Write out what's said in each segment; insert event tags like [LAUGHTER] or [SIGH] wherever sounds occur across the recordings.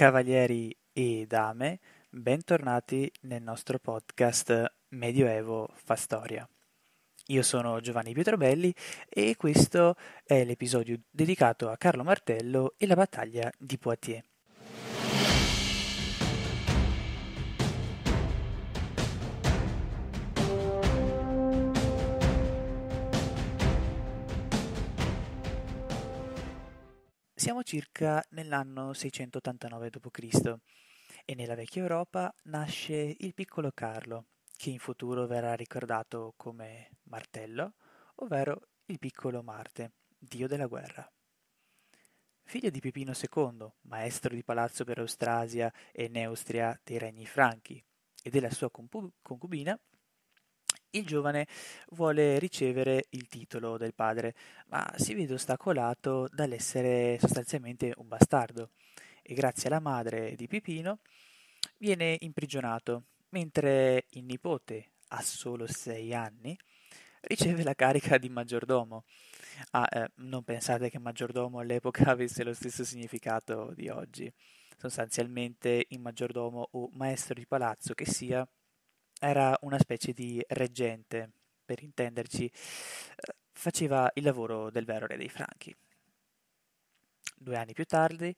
Cavalieri e dame, bentornati nel nostro podcast Medioevo fa storia. Io sono Giovanni Pietrobelli e questo è l'episodio dedicato a Carlo Martello e la battaglia di Poitiers. Siamo circa nell'anno 689 d.C. e nella vecchia Europa nasce il piccolo Carlo, che in futuro verrà ricordato come Martello, ovvero il piccolo Marte, dio della guerra. Figlio di Pipino II, maestro di palazzo per Austrasia e Neustria dei regni franchi, e della sua concubina, il giovane vuole ricevere il titolo del padre, ma si vede ostacolato dall'essere sostanzialmente un bastardo e grazie alla madre di Pipino viene imprigionato, mentre il nipote, a solo sei anni, riceve la carica di maggiordomo. Ah, eh, non pensate che maggiordomo all'epoca avesse lo stesso significato di oggi. Sostanzialmente il maggiordomo o maestro di palazzo che sia era una specie di reggente, per intenderci, eh, faceva il lavoro del vero re dei Franchi. Due anni più tardi,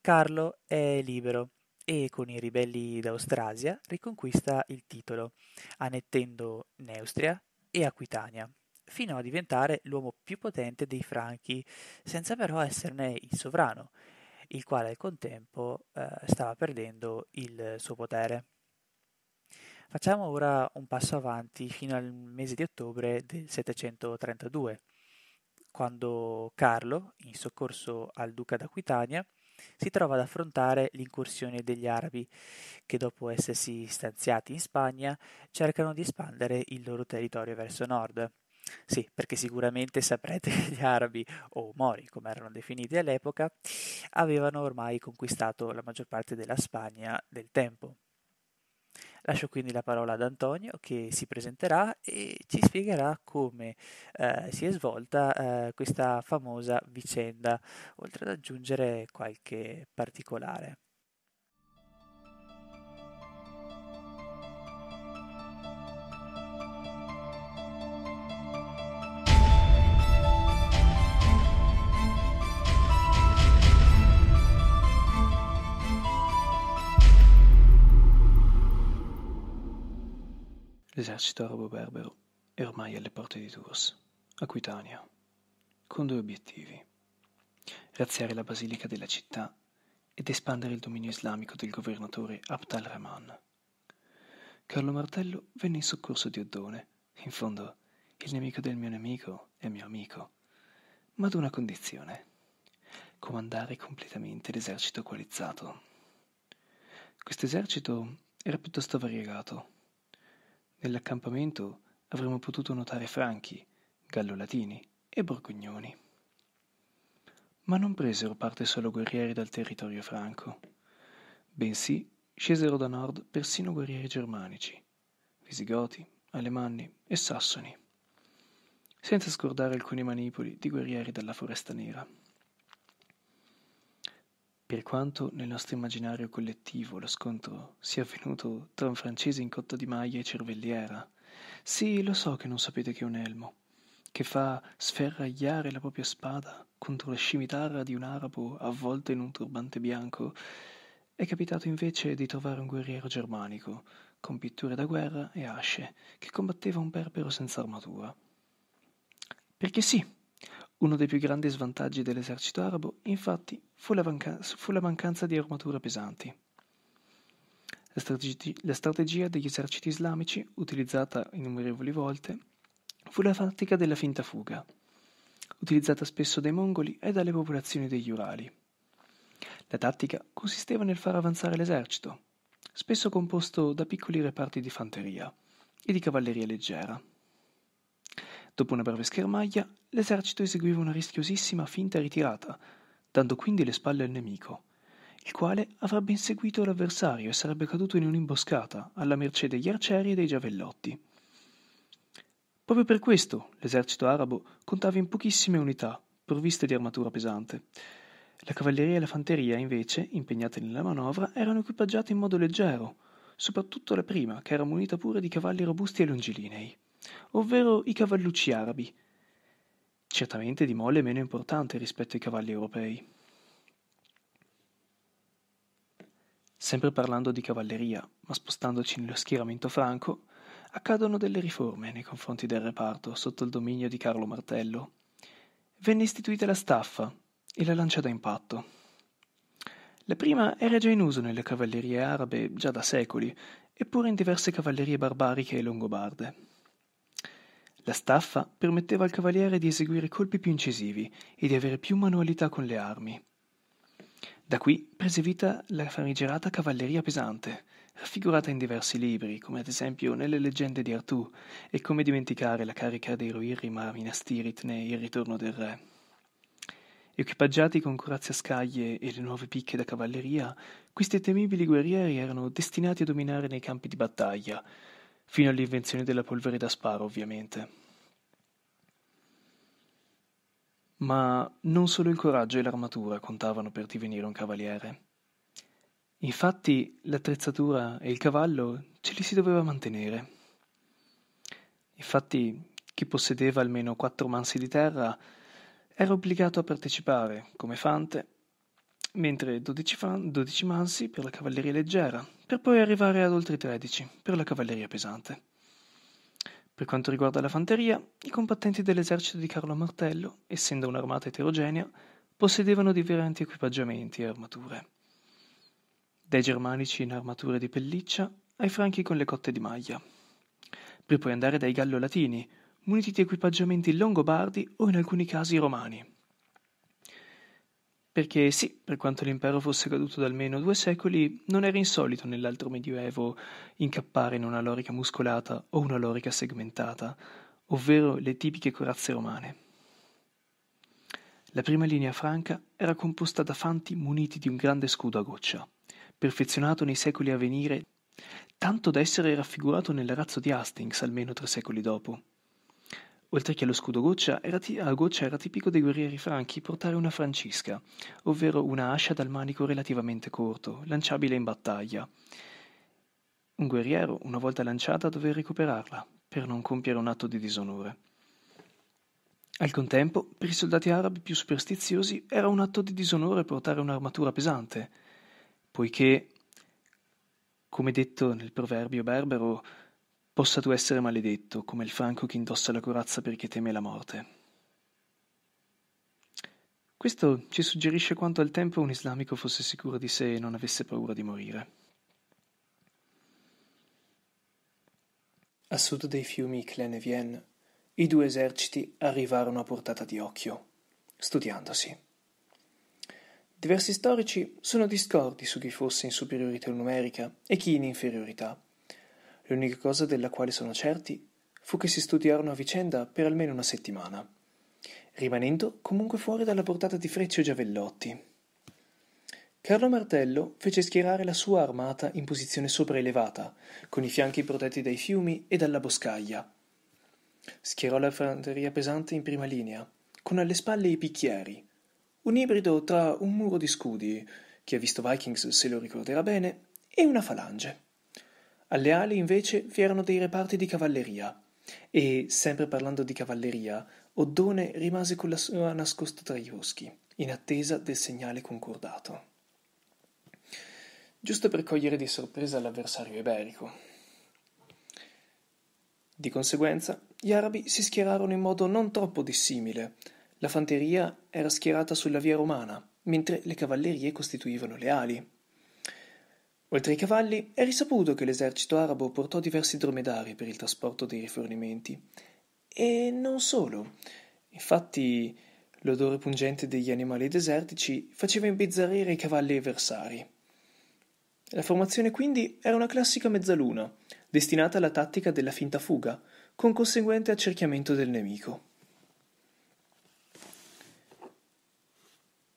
Carlo è libero e con i ribelli d'Austrasia riconquista il titolo, annettendo Neustria e Aquitania, fino a diventare l'uomo più potente dei Franchi, senza però esserne il sovrano, il quale al contempo eh, stava perdendo il suo potere. Facciamo ora un passo avanti fino al mese di ottobre del 732, quando Carlo, in soccorso al duca d'Aquitania, si trova ad affrontare l'incursione degli arabi, che dopo essersi stanziati in Spagna cercano di espandere il loro territorio verso nord. Sì, perché sicuramente saprete che gli arabi, o mori come erano definiti all'epoca, avevano ormai conquistato la maggior parte della Spagna del tempo. Lascio quindi la parola ad Antonio che si presenterà e ci spiegherà come eh, si è svolta eh, questa famosa vicenda, oltre ad aggiungere qualche particolare. L'esercito arabo-berbero è ormai alle porte di Tours, Aquitania, con due obiettivi. Razziare la basilica della città ed espandere il dominio islamico del governatore Abd al-Rahman. Carlo Martello venne in soccorso di Oddone. In fondo, il nemico del mio nemico è mio amico, ma ad una condizione. Comandare completamente l'esercito coalizzato. Questo esercito era piuttosto variegato, Nell'accampamento avremmo potuto notare franchi, gallo-latini e borgognoni. Ma non presero parte solo guerrieri dal territorio franco, bensì scesero da nord persino guerrieri germanici, visigoti, alemanni e sassoni, senza scordare alcuni manipoli di guerrieri della foresta nera per quanto nel nostro immaginario collettivo lo scontro sia avvenuto tra un francese in cotta di maglia e cervelliera. Sì, lo so che non sapete che è un elmo, che fa sferragliare la propria spada contro la scimitarra di un arabo avvolto in un turbante bianco. È capitato invece di trovare un guerriero germanico, con pitture da guerra e asce, che combatteva un berbero senza armatura. Perché sì, uno dei più grandi svantaggi dell'esercito arabo, infatti, fu la, manca- fu la mancanza di armature pesanti. La, strategi- la strategia degli eserciti islamici, utilizzata innumerevoli volte, fu la tattica della finta fuga, utilizzata spesso dai mongoli e dalle popolazioni degli Urali. La tattica consisteva nel far avanzare l'esercito, spesso composto da piccoli reparti di fanteria e di cavalleria leggera. Dopo una breve schermaglia, l'esercito eseguiva una rischiosissima finta ritirata, dando quindi le spalle al nemico, il quale avrebbe inseguito l'avversario e sarebbe caduto in un'imboscata alla mercé degli arcieri e dei giavellotti. Proprio per questo l'esercito arabo contava in pochissime unità, provviste di armatura pesante. La cavalleria e la fanteria, invece, impegnate nella manovra, erano equipaggiate in modo leggero, soprattutto la prima, che era munita pure di cavalli robusti e longilinei ovvero i cavallucci arabi, certamente di mole meno importante rispetto ai cavalli europei. Sempre parlando di cavalleria, ma spostandoci nello schieramento franco, accadono delle riforme nei confronti del reparto sotto il dominio di Carlo Martello. Venne istituita la staffa e la lancia da impatto. La prima era già in uso nelle cavallerie arabe già da secoli, eppure in diverse cavallerie barbariche e longobarde. La staffa permetteva al cavaliere di eseguire colpi più incisivi e di avere più manualità con le armi. Da qui prese vita la famigerata cavalleria pesante, raffigurata in diversi libri, come ad esempio nelle leggende di Artù e come dimenticare la carica dei roirri Rohirrim Minastirit ne Il ritorno del re. Equipaggiati con corazze a scaglie e le nuove picche da cavalleria, questi temibili guerrieri erano destinati a dominare nei campi di battaglia, fino all'invenzione della polvere da sparo, ovviamente. Ma non solo il coraggio e l'armatura contavano per divenire un cavaliere. Infatti l'attrezzatura e il cavallo ce li si doveva mantenere. Infatti chi possedeva almeno quattro mansi di terra era obbligato a partecipare, come fante, mentre 12, fan, 12 mansi per la cavalleria leggera, per poi arrivare ad oltre 13 per la cavalleria pesante. Per quanto riguarda la fanteria, i combattenti dell'esercito di Carlo Martello, essendo un'armata eterogenea, possedevano differenti equipaggiamenti e armature. Dai germanici in armature di pelliccia ai franchi con le cotte di maglia, per poi andare dai gallo-latini, muniti di equipaggiamenti longobardi o in alcuni casi romani perché sì, per quanto l'impero fosse caduto da almeno due secoli, non era insolito nell'altro medioevo incappare in una lorica muscolata o una lorica segmentata, ovvero le tipiche corazze romane. La prima linea franca era composta da fanti muniti di un grande scudo a goccia, perfezionato nei secoli a venire, tanto da essere raffigurato nel razzo di Hastings almeno tre secoli dopo. Oltre che allo scudo goccia, a goccia era tipico dei guerrieri franchi portare una francisca, ovvero una ascia dal manico relativamente corto, lanciabile in battaglia. Un guerriero, una volta lanciata, doveva recuperarla, per non compiere un atto di disonore. Al contempo, per i soldati arabi più superstiziosi era un atto di disonore portare un'armatura pesante, poiché, come detto nel proverbio berbero, Possa tu essere maledetto, come il franco che indossa la corazza perché teme la morte. Questo ci suggerisce quanto al tempo un islamico fosse sicuro di sé e non avesse paura di morire. A sud dei fiumi Claine i due eserciti arrivarono a portata di occhio, studiandosi. Diversi storici sono discordi su chi fosse in superiorità numerica e chi in inferiorità L'unica cosa della quale sono certi fu che si studiarono a vicenda per almeno una settimana, rimanendo comunque fuori dalla portata di frecce o Giavellotti. Carlo Martello fece schierare la sua armata in posizione sopraelevata, con i fianchi protetti dai fiumi e dalla boscaglia. Schierò la fanteria pesante in prima linea, con alle spalle i picchieri, un ibrido tra un muro di scudi, chi ha visto Vikings se lo ricorderà bene, e una falange. Alle ali invece vi erano dei reparti di cavalleria e, sempre parlando di cavalleria, Oddone rimase con la sua nascosta tra gli Ioschi, in attesa del segnale concordato. Giusto per cogliere di sorpresa l'avversario iberico. Di conseguenza, gli arabi si schierarono in modo non troppo dissimile. La fanteria era schierata sulla via romana, mentre le cavallerie costituivano le ali. Oltre ai cavalli, è risaputo che l'esercito arabo portò diversi dromedari per il trasporto dei rifornimenti. E non solo. Infatti, l'odore pungente degli animali desertici faceva imbizzarrire i cavalli avversari. La formazione quindi era una classica mezzaluna, destinata alla tattica della finta fuga, con conseguente accerchiamento del nemico.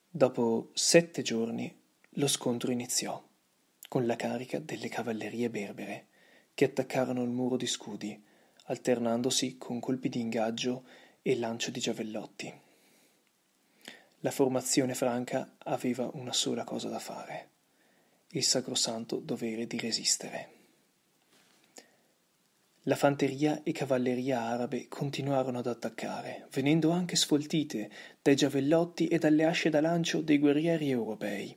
Dopo sette giorni lo scontro iniziò con la carica delle cavallerie berbere, che attaccarono il muro di scudi, alternandosi con colpi di ingaggio e lancio di giavellotti. La formazione franca aveva una sola cosa da fare, il sacrosanto dovere di resistere. La fanteria e cavalleria arabe continuarono ad attaccare, venendo anche sfoltite dai giavellotti e dalle asce da lancio dei guerrieri europei.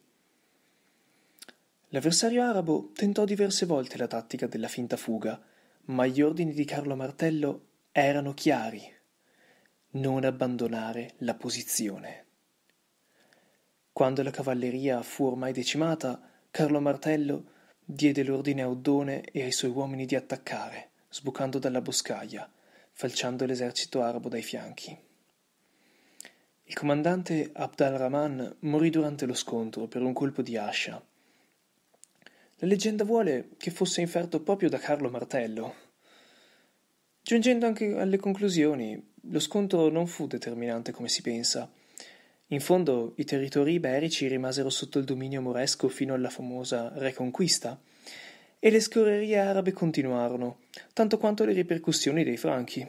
L'avversario arabo tentò diverse volte la tattica della finta fuga, ma gli ordini di Carlo Martello erano chiari. Non abbandonare la posizione. Quando la cavalleria fu ormai decimata, Carlo Martello diede l'ordine a Oddone e ai suoi uomini di attaccare, sbucando dalla boscaglia, falciando l'esercito arabo dai fianchi. Il comandante Abd al-Rahman morì durante lo scontro per un colpo di ascia la leggenda vuole che fosse inferto proprio da Carlo Martello. Giungendo anche alle conclusioni, lo scontro non fu determinante come si pensa. In fondo i territori iberici rimasero sotto il dominio moresco fino alla famosa Reconquista, e le scorrerie arabe continuarono, tanto quanto le ripercussioni dei franchi.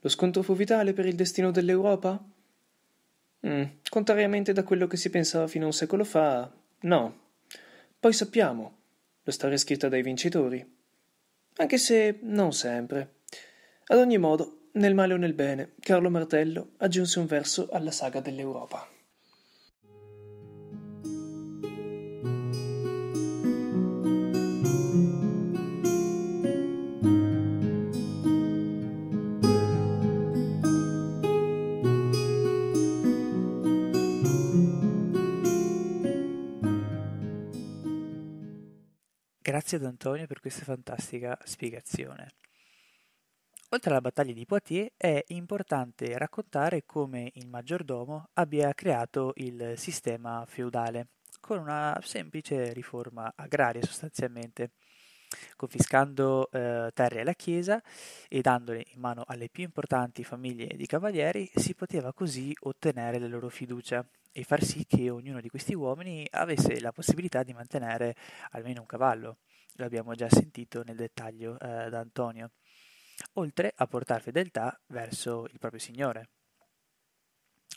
Lo scontro fu vitale per il destino dell'Europa? Mm, contrariamente da quello che si pensava fino a un secolo fa, no. Poi sappiamo, la storia scritta dai vincitori. Anche se non sempre. Ad ogni modo, nel male o nel bene, Carlo Martello aggiunse un verso alla saga dell'Europa. Grazie ad Antonio per questa fantastica spiegazione. Oltre alla battaglia di Poitiers è importante raccontare come il maggiordomo abbia creato il sistema feudale con una semplice riforma agraria sostanzialmente, confiscando eh, terre alla Chiesa e dandole in mano alle più importanti famiglie di cavalieri, si poteva così ottenere la loro fiducia e far sì che ognuno di questi uomini avesse la possibilità di mantenere almeno un cavallo l'abbiamo già sentito nel dettaglio eh, da Antonio, oltre a portare fedeltà verso il proprio Signore.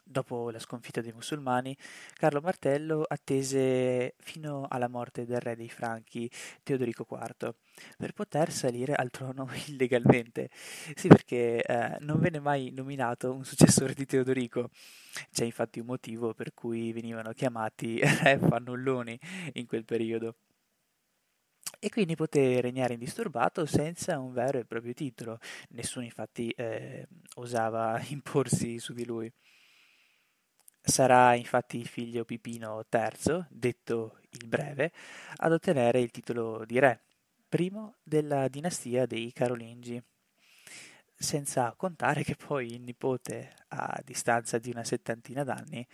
Dopo la sconfitta dei musulmani, Carlo Martello attese fino alla morte del re dei Franchi, Teodorico IV, per poter salire al trono [LAUGHS] illegalmente. Sì, perché eh, non venne mai nominato un successore di Teodorico. C'è infatti un motivo per cui venivano chiamati [LAUGHS] re fannulloni in quel periodo e quindi poté regnare indisturbato senza un vero e proprio titolo. Nessuno infatti eh, osava [LAUGHS] imporsi su di lui. Sarà infatti il figlio Pipino III, detto il Breve, ad ottenere il titolo di re, primo della dinastia dei Carolingi. Senza contare che poi il nipote, a distanza di una settantina d'anni,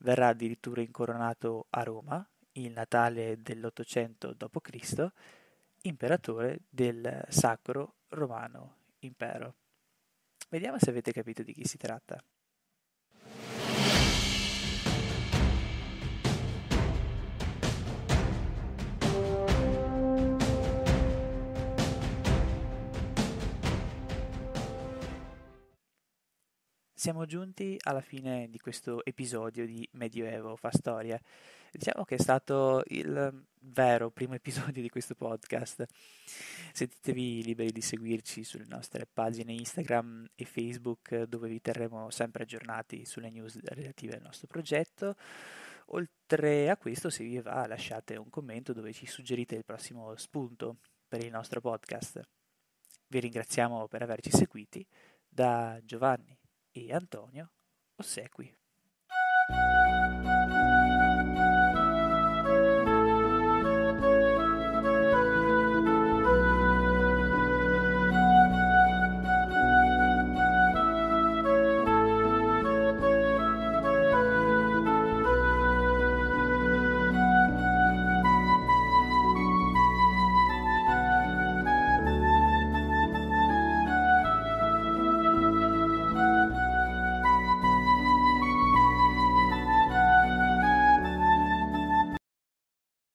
verrà addirittura incoronato a Roma il Natale dell'800 d.C., imperatore del Sacro Romano Impero. Vediamo se avete capito di chi si tratta. Siamo giunti alla fine di questo episodio di Medioevo fa storia. Diciamo che è stato il vero primo [LAUGHS] episodio di questo podcast. Sentitevi liberi di seguirci sulle nostre pagine Instagram e Facebook dove vi terremo sempre aggiornati sulle news relative al nostro progetto. Oltre a questo, se vi va, lasciate un commento dove ci suggerite il prossimo spunto per il nostro podcast. Vi ringraziamo per averci seguiti da Giovanni e Antonio Ossequi.